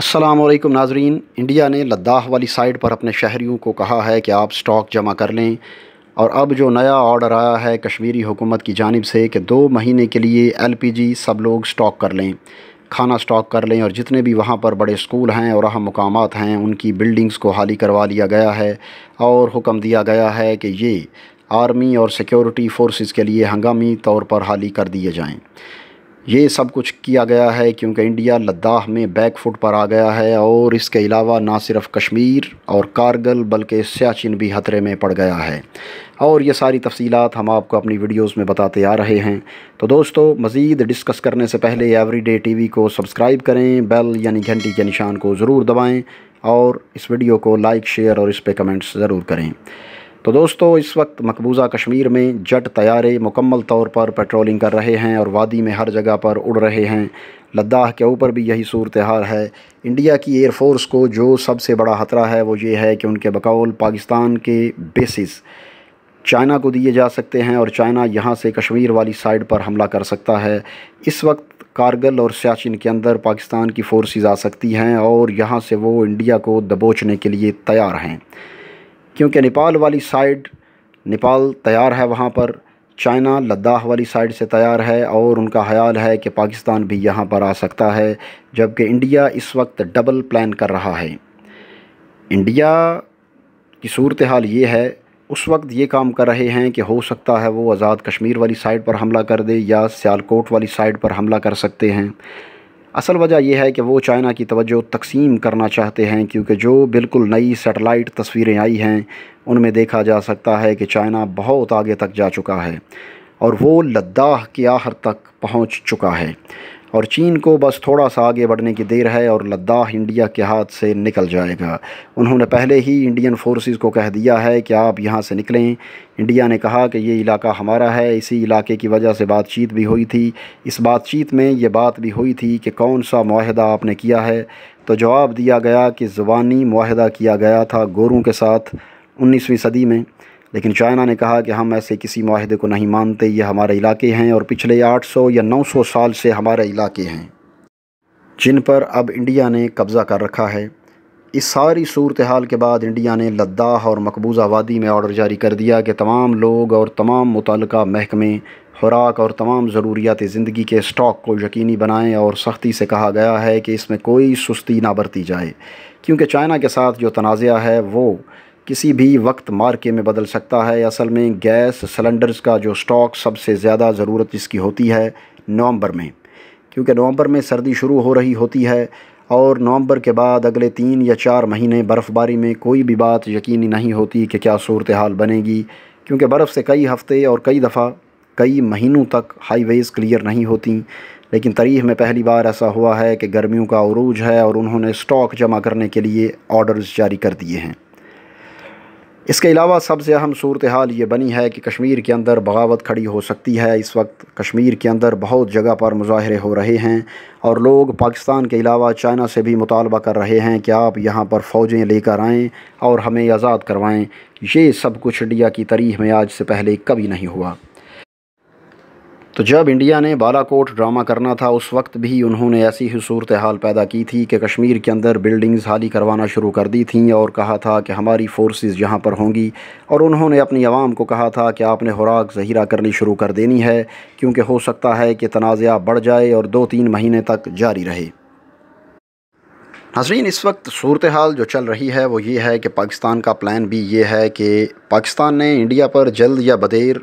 असलकम नाजरीन इंडिया ने लद्दाख वाली साइड पर अपने शहरीों को कहा है कि आप स्टॉक जमा कर लें और अब जो नया ऑर्डर आया है कश्मीरी हुकूमत की जानब से कि दो महीने के लिए एलपीजी सब लोग स्टॉक कर लें खाना स्टॉक कर लें और जितने भी वहाँ पर बड़े स्कूल हैं और अहम मकाम हैं उनकी बिल्डिंग्स को हाली करवा लिया गया है और हुक्म दिया गया है कि ये आर्मी और सिक्योरिटी फ़ोर्स के लिए हंगामी तौर पर हाली कर दिए जाएँ ये सब कुछ किया गया है क्योंकि इंडिया लद्दाख में बैक फुट पर आ गया है और इसके अलावा ना सिर्फ कश्मीर और कारगिल बल्कि सियाचिन भी खतरे में पड़ गया है और ये सारी तफसीलात हम आपको अपनी वीडियोस में बताते आ रहे हैं तो दोस्तों मज़ीद डिस्कस करने से पहले एवरीडे टीवी को सब्सक्राइब करें बेल यानी घंटी के निशान को ज़रूर दबाएँ और इस वीडियो को लाइक शेयर और इस पर कमेंट्स ज़रूर करें तो दोस्तों इस वक्त मकबूजा कश्मीर में जट तैयारे मुकम्मल तौर पर पेट्रोलिंग कर रहे हैं और वादी में हर जगह पर उड़ रहे हैं लद्दाख के ऊपर भी यही सूरत हाल है इंडिया की एयरफोर्स को जो सबसे बड़ा ख़तरा है वो ये है कि उनके बकौल पाकिस्तान के बेसिस चाइना को दिए जा सकते हैं और चाइना यहाँ से कश्मीर वाली साइड पर हमला कर सकता है इस वक्त कारगिल और सियाचिन के अंदर पाकिस्तान की फोर्सेस आ सकती हैं और यहाँ से वो इंडिया को दबोचने के लिए तैयार हैं क्योंकि नेपाल वाली साइड नेपाल तैयार है वहाँ पर चाइना लद्दाख वाली साइड से तैयार है और उनका ख्याल है कि पाकिस्तान भी यहाँ पर आ सकता है जबकि इंडिया इस वक्त डबल प्लान कर रहा है इंडिया की सूरत हाल ये है उस वक्त ये काम कर रहे हैं कि हो सकता है वो आज़ाद कश्मीर वाली साइड पर हमला कर दे या सियालकोट वाली साइड पर हमला कर सकते हैं असल वजह यह है कि वो चाइना की तवज्जो तकसीम करना चाहते हैं क्योंकि जो बिल्कुल नई सेटेलाइट तस्वीरें आई हैं उनमें देखा जा सकता है कि चाइना बहुत आगे तक जा चुका है और वो लद्दाख के आहर तक पहुंच चुका है और चीन को बस थोड़ा सा आगे बढ़ने की देर है और लद्दाख इंडिया के हाथ से निकल जाएगा उन्होंने पहले ही इंडियन फोर्सेस को कह दिया है कि आप यहाँ से निकलें इंडिया ने कहा कि ये इलाका हमारा है इसी इलाके की वजह से बातचीत भी हुई थी इस बातचीत में ये बात भी हुई थी कि कौन सा माहदा आपने किया है तो जवाब दिया गया कि ज़ुबानी माहदा किया गया था गोरों के साथ उन्नीसवीं सदी में लेकिन चाइना ने कहा कि हम ऐसे किसी माहदे को नहीं मानते ये हमारे इलाके हैं और पिछले 800 या 900 साल से हमारे इलाके हैं जिन पर अब इंडिया ने कब्ज़ा कर रखा है इस सारी सूरत हाल के बाद इंडिया ने लद्दाख और मकबूजा वादी में ऑर्डर जारी कर दिया कि तमाम लोग और तमाम मुतल महकमे खुराक और तमाम ज़रूरियात ज़िंदगी के स्टॉक को यकीनी बनाएं और सख्ती से कहा गया है कि इसमें कोई सुस्ती ना बरती जाए क्योंकि चाइना के साथ जो तनाज़ है वो किसी भी वक्त मार्के में बदल सकता है असल में गैस सिलेंडर्स का जो स्टॉक सबसे ज़्यादा ज़रूरत इसकी होती है नवंबर में क्योंकि नवंबर में सर्दी शुरू हो रही होती है और नवंबर के बाद अगले तीन या चार महीने बर्फ़बारी में कोई भी बात यकीनी नहीं होती कि क्या सूरत हाल बनेगी क्योंकि बर्फ़ से कई हफ़्ते और कई दफ़ा कई महीनों तक हाईवेज़ क्लियर नहीं होती लेकिन तारीख में पहली बार ऐसा हुआ है कि गर्मियों का अरूज है और उन्होंने स्टॉक जमा करने के लिए ऑर्डर्स जारी कर दिए हैं इसके अलावा सबसे अहम सूरत हाल ये बनी है कि कश्मीर के अंदर बगावत खड़ी हो सकती है इस वक्त कश्मीर के अंदर बहुत जगह पर मुजाहरे हो रहे हैं और लोग पाकिस्तान के अलावा चाइना से भी मुतालबा कर रहे हैं कि आप यहाँ पर फ़ौजें लेकर आएँ और हमें आज़ाद करवाएँ ये सब कुछ इंडिया की तरीह में आज से पहले कभी नहीं हुआ तो जब इंडिया ने बालाकोट ड्रामा करना था उस वक्त भी उन्होंने ऐसी ही सूरत हाल पैदा की थी कि कश्मीर के अंदर बिल्डिंग्स हाली करवाना शुरू कर दी थीं और कहा था कि हमारी फोर्सेस यहाँ पर होंगी और उन्होंने अपनी आवाम को कहा था कि आपने खुराक जहीरा करनी शुरू कर देनी है क्योंकि हो सकता है कि तनाज़ा बढ़ जाए और दो तीन महीने तक जारी रहे नाजरीन इस वक्त सूरत हाल जो चल रही है वो ये है कि पाकिस्तान का प्लान भी ये है कि पाकिस्तान ने इंडिया पर जल्द या बदेर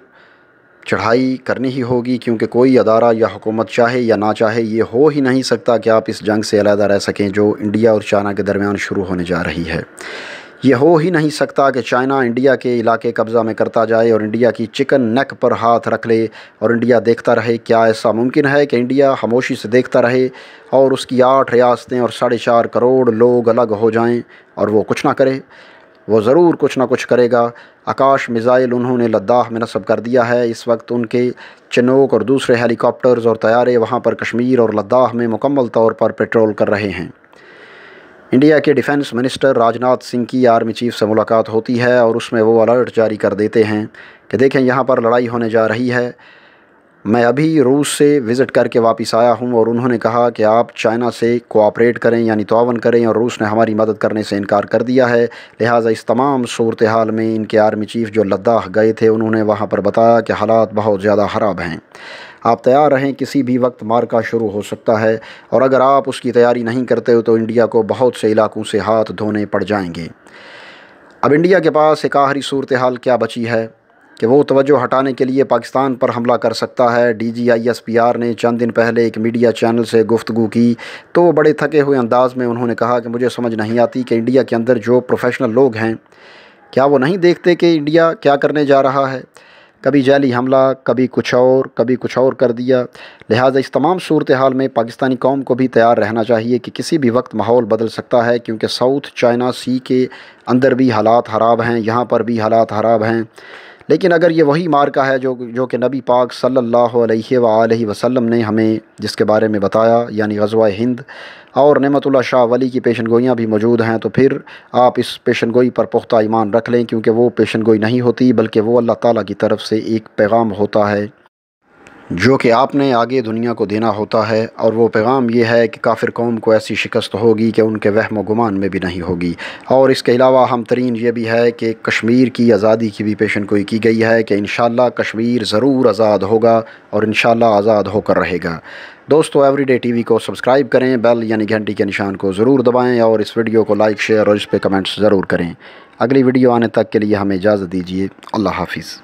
चढ़ाई करनी ही होगी क्योंकि कोई अदारा या हुकूमत चाहे या ना चाहे ये हो ही नहीं सकता कि आप इस जंग से अलहदा रह सकें जो इंडिया और चाइना के दरमियान शुरू होने जा रही है ये हो ही नहीं सकता कि चाइना इंडिया के इलाके कब्ज़ा में करता जाए और इंडिया की चिकन नेक पर हाथ रख ले और इंडिया देखता रहे क्या ऐसा मुमकिन है कि इंडिया खामोशी से देखता रहे और उसकी आठ रियासतें और साढ़े चार करोड़ लोग अलग हो जाएं और वो कुछ ना करे वो ज़रूर कुछ ना कुछ करेगा आकाश मिज़ाइल उन्होंने लद्दाख में नस्ब कर दिया है इस वक्त उनके चनोक और दूसरे हेलीकॉप्टर्स और तैयारे वहाँ पर कश्मीर और लद्दाख में मुकम्मल तौर पर पेट्रोल कर रहे हैं इंडिया के डिफेंस मिनिस्टर राजनाथ सिंह की आर्मी चीफ से मुलाकात होती है और उसमें वो अलर्ट जारी कर देते हैं कि देखें यहाँ पर लड़ाई होने जा रही है मैं अभी रूस से विज़िट करके वापस आया हूं और उन्होंने कहा कि आप चाइना से कोऑपरेट करें यानी तावन करें और रूस ने हमारी मदद करने से इनकार कर दिया है लिहाजा इस तमाम सूरत हाल में इनके आर्मी चीफ़ जो लद्दाख गए थे उन्होंने वहाँ पर बताया कि हालात बहुत ज़्यादा खराब हैं आप तैयार रहें किसी भी वक्त मारका शुरू हो सकता है और अगर आप उसकी तैयारी नहीं करते हो तो इंडिया को बहुत से इलाकों से हाथ धोने पड़ जाएंगे अब इंडिया के पास एक आहरी सूरत हाल क्या बची है कि वो तवज्जो हटाने के लिए पाकिस्तान पर हमला कर सकता है D G I S P R ने चंद दिन पहले एक मीडिया चैनल से गुफ्तु की तो बड़े थके हुए अंदाज में उन्होंने कहा कि मुझे समझ नहीं आती कि इंडिया के अंदर जो प्रोफेशनल लोग हैं क्या वो नहीं देखते कि इंडिया क्या करने जा रहा है कभी जाली हमला कभी कुछ और कभी कुछ और कर दिया लिहाजा इस तमाम सूरत हाल में पाकिस्तानी कौम को भी तैयार रहना चाहिए कि किसी भी वक्त माहौल बदल सकता है क्योंकि साउथ चाइना सी के अंदर भी हालात खराब हैं यहाँ पर भी हालात खराब हैं लेकिन अगर ये वही मार्का है जो जो कि नबी पाक सल्लल्लाहु अलैहि सल्ला वसल्लम ने हमें जिसके बारे में बताया यानी गजवा हिंद और नमतुल्ला शाह वली की पेशन गोईयाँ भी मौजूद हैं तो फिर आप इस पेशन गोई पर पुख्ता ईमान रख लें क्योंकि वो पेशन गोई नहीं होती बल्कि वो अल्लाह ताली की तरफ से एक पैगाम होता है जो कि आपने आगे दुनिया को देना होता है और वो पैगाम ये है कि काफिर कौम को ऐसी शिकस्त होगी कि उनके वहम गुमान में भी नहीं होगी और इसके अलावा हम तरीन ये भी है कि कश्मीर की आज़ादी की भी पेशन गोई की गई है कि इन कश्मीर ज़रूर आज़ाद होगा और इन आज़ाद होकर रहेगा दोस्तों एवरीडे टीवी को सब्सक्राइब करें बेल यानी घंटी के निशान को ज़रूर दबाएँ और इस वीडियो को लाइक शेयर और इस पर कमेंट्स ज़रूर करें अगली वीडियो आने तक के लिए हमें इजाज़त दीजिए अल्लाह हाफिज़